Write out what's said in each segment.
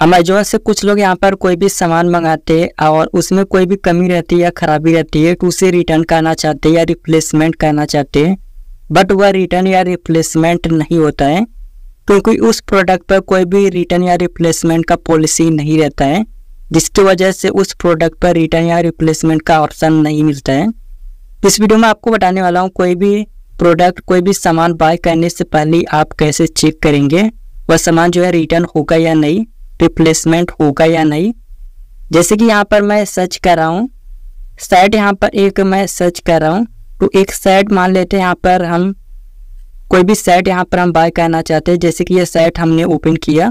Amazon से कुछ लोग यहाँ पर कोई भी सामान मंगाते हैं और उसमें कोई भी कमी रहती है या खराबी रहती है तो उसे रिटर्न करना चाहते हैं या रिप्लेसमेंट करना चाहते हैं बट वह रिटर्न या रिप्लेसमेंट नहीं होता है क्योंकि उस प्रोडक्ट पर कोई भी रिटर्न या रिप्लेसमेंट का पॉलिसी नहीं रहता है जिसकी वजह से उस प्रोडक्ट पर रिटर्न या रिप्लेसमेंट का ऑप्शन नहीं मिलता है इस वीडियो में आपको बताने वाला हूँ कोई भी प्रोडक्ट कोई भी सामान बाय करने से पहले आप कैसे चेक करेंगे वह सामान जो है रिटर्न होगा या नहीं रिप्लेसमेंट होगा या नहीं जैसे कि यहाँ पर मैं सर्च कर रहा हूँ सेट यहाँ पर एक मैं सर्च कर रहा हूँ तो एक सेट मान लेते हैं यहाँ पर हम कोई भी सेट यहाँ पर हम बाय करना चाहते हैं जैसे कि यह सेट हमने ओपन किया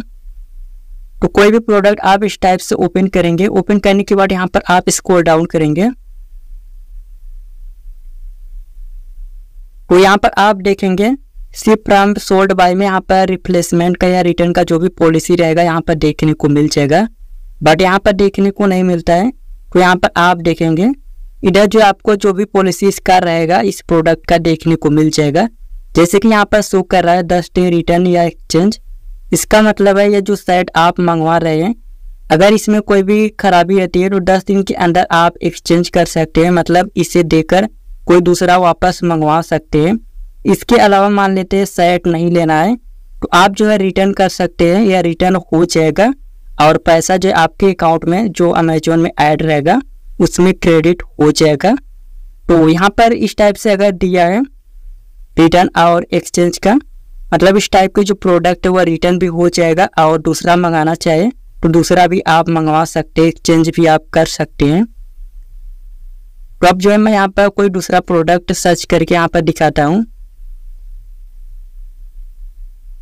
तो कोई भी प्रोडक्ट आप इस टाइप से ओपन करेंगे ओपन करने के बाद यहाँ पर आप स्क्रॉल डाउन करेंगे तो यहाँ पर आप देखेंगे सिर्फ फ्रॉम सोल्ड बाय में यहाँ पर रिप्लेसमेंट का या रिटर्न का जो भी पॉलिसी रहेगा यहाँ पर देखने को मिल जाएगा बट यहाँ पर देखने को नहीं मिलता है तो यहाँ पर आप देखेंगे इधर जो आपको जो भी पॉलिसी इसका रहेगा इस प्रोडक्ट का देखने को मिल जाएगा जैसे कि यहाँ पर शो कर रहा है दस डे रिटर्न या एक्सचेंज इसका मतलब है ये जो सेट आप मंगवा रहे हैं अगर इसमें कोई भी खराबी रहती है तो दस दिन के अंदर आप एक्सचेंज कर सकते हैं मतलब इसे देकर कोई दूसरा वापस मंगवा सकते हैं इसके अलावा मान लेते हैं सेट नहीं लेना है तो आप जो है रिटर्न कर सकते हैं या रिटर्न हो जाएगा और पैसा जो आपके अकाउंट में जो अमेजोन में ऐड रहेगा उसमें क्रेडिट हो जाएगा तो यहाँ पर इस टाइप से अगर दिया है रिटर्न और एक्सचेंज का मतलब इस टाइप के जो प्रोडक्ट है वह रिटर्न भी हो जाएगा और दूसरा मंगाना चाहे तो दूसरा भी आप मंगवा सकते हैं एक्सचेंज भी आप कर सकते हैं तो अब जो है मैं यहाँ पर कोई दूसरा प्रोडक्ट सर्च करके यहाँ पर दिखाता हूँ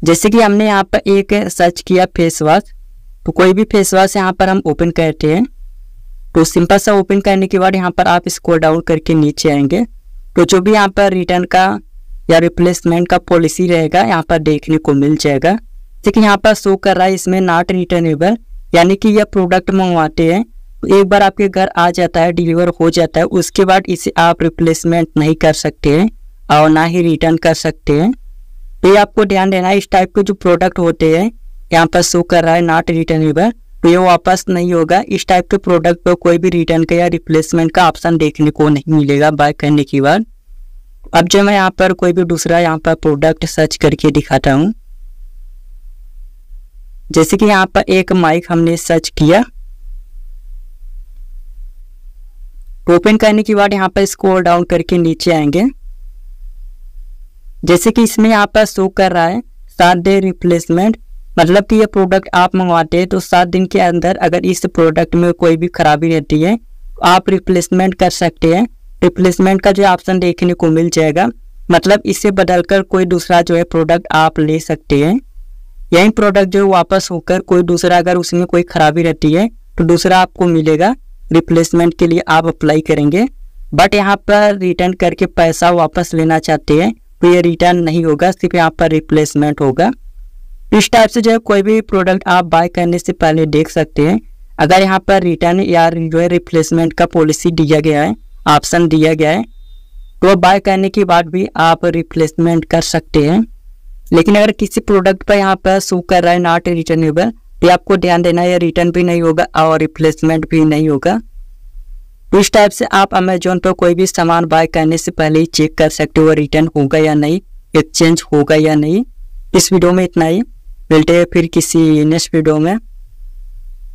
जैसे कि हमने यहाँ पर एक सर्च किया फेस वॉश तो कोई भी फेस वॉश यहाँ पर हम ओपन करते हैं तो सिंपल सा ओपन करने के बाद यहाँ पर आप इसको डाउन करके नीचे आएंगे तो जो भी यहाँ पर रिटर्न का या रिप्लेसमेंट का पॉलिसी रहेगा यहाँ पर देखने को मिल जाएगा लेकिन यहाँ पर शो कर रहा है इसमें नॉट रिटर्नेबल यानी कि यह प्रोडक्ट मंगवाते हैं तो एक बार आपके घर आ जाता है डिलीवर हो जाता है उसके बाद इसे आप रिप्लेसमेंट नहीं कर सकते हैं और ना ही रिटर्न कर सकते हैं ये आपको ध्यान देना है इस टाइप के जो प्रोडक्ट होते हैं यहाँ पर शो कर रहा है नॉट रिटर्न तो ये वापस नहीं होगा इस टाइप के प्रोडक्ट पर कोई भी रिटर्न का या रिप्लेसमेंट का ऑप्शन देखने को नहीं मिलेगा बाय करने के बाद अब जो मैं यहाँ पर कोई भी दूसरा यहाँ पर प्रोडक्ट सर्च करके दिखाता हूँ जैसे कि यहाँ पर एक माइक हमने सर्च किया ओपन करने के बाद यहाँ पर स्क्रॉल डाउन करके नीचे आएंगे जैसे कि इसमें आपका शो कर रहा है सात डे रिप्लेसमेंट मतलब कि यह प्रोडक्ट आप मंगवाते हैं तो सात दिन के अंदर अगर इस प्रोडक्ट में कोई भी खराबी रहती है आप रिप्लेसमेंट कर सकते हैं रिप्लेसमेंट का जो ऑप्शन देखने को मिल जाएगा मतलब इसे बदलकर कोई दूसरा जो है प्रोडक्ट आप ले सकते हैं यही प्रोडक्ट जो वापस होकर कोई दूसरा अगर उसमें कोई खराबी रहती है तो दूसरा आपको मिलेगा रिप्लेसमेंट के लिए आप अप्लाई करेंगे बट यहाँ पर रिटर्न करके पैसा वापस लेना चाहते हैं ये रिटर्न नहीं होगा सिर्फ यहाँ पर रिप्लेसमेंट होगा इस टाइप से जो है कोई भी प्रोडक्ट आप बाय करने से पहले देख सकते हैं अगर यहाँ पर रिटर्न या जो है रिप्लेसमेंट का पॉलिसी दिया गया है ऑप्शन दिया गया है तो बाय करने के बाद भी आप रिप्लेसमेंट कर सकते हैं लेकिन अगर किसी प्रोडक्ट पर यहाँ पर शो कर रहा है नॉट रिटर्नेबल तो आपको ध्यान देना है रिटर्न भी नहीं होगा और रिप्लेसमेंट भी नहीं होगा इस टाइप से आप अमेजोन पर कोई भी सामान बाय करने से पहले ही चेक कर सकते हो रिटर्न होगा या नहीं एक्सचेंज होगा या नहीं इस वीडियो में इतना ही मिलते हैं फिर किसी नेक्स्ट वीडियो में